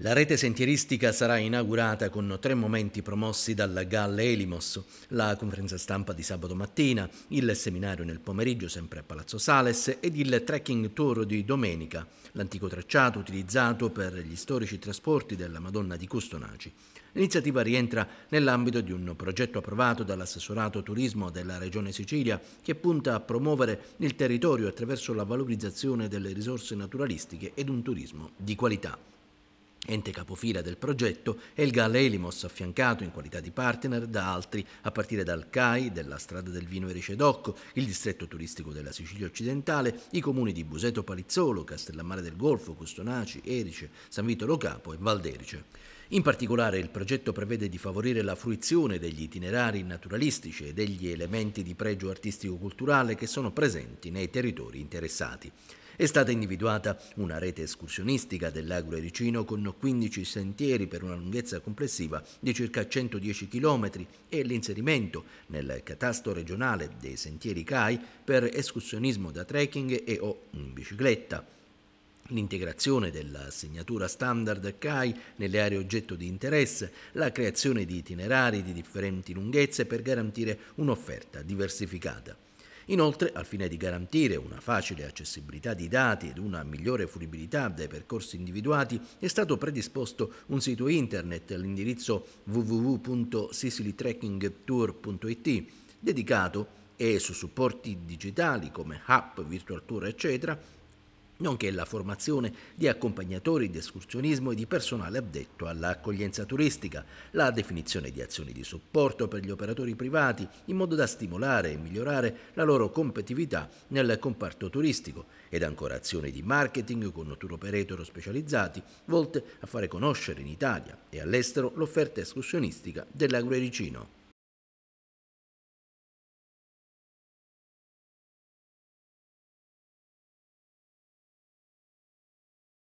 La rete sentieristica sarà inaugurata con tre momenti promossi dalla Galle Elimos, la conferenza stampa di sabato mattina, il seminario nel pomeriggio sempre a Palazzo Sales ed il trekking tour di domenica, l'antico tracciato utilizzato per gli storici trasporti della Madonna di Custonaci. L'iniziativa rientra nell'ambito di un progetto approvato dall'assessorato turismo della Regione Sicilia che punta a promuovere il territorio attraverso la valorizzazione delle risorse naturalistiche ed un turismo di qualità. Ente capofila del progetto è il GAL Elimos, affiancato in qualità di partner da altri, a partire dal CAI, della Strada del Vino Erecedocco, il distretto turistico della Sicilia occidentale, i comuni di Buseto Palizzolo, Castellammare del Golfo, Custonaci, Erice, San Vito Lo Capo e Valderice. In particolare il progetto prevede di favorire la fruizione degli itinerari naturalistici e degli elementi di pregio artistico-culturale che sono presenti nei territori interessati. È stata individuata una rete escursionistica dell'Agro Ericino con 15 sentieri per una lunghezza complessiva di circa 110 km e l'inserimento nel catasto regionale dei sentieri CAI per escursionismo da trekking e o in bicicletta. L'integrazione della segnatura standard CAI nelle aree oggetto di interesse, la creazione di itinerari di differenti lunghezze per garantire un'offerta diversificata. Inoltre, al fine di garantire una facile accessibilità di dati ed una migliore fruibilità dei percorsi individuati, è stato predisposto un sito internet all'indirizzo www.sicilytrackingtour.it dedicato e su supporti digitali come app, virtual tour, eccetera, nonché la formazione di accompagnatori di escursionismo e di personale addetto all'accoglienza turistica, la definizione di azioni di supporto per gli operatori privati in modo da stimolare e migliorare la loro competitività nel comparto turistico ed ancora azioni di marketing con tour operator specializzati volte a fare conoscere in Italia e all'estero l'offerta escursionistica dell'Agrericino.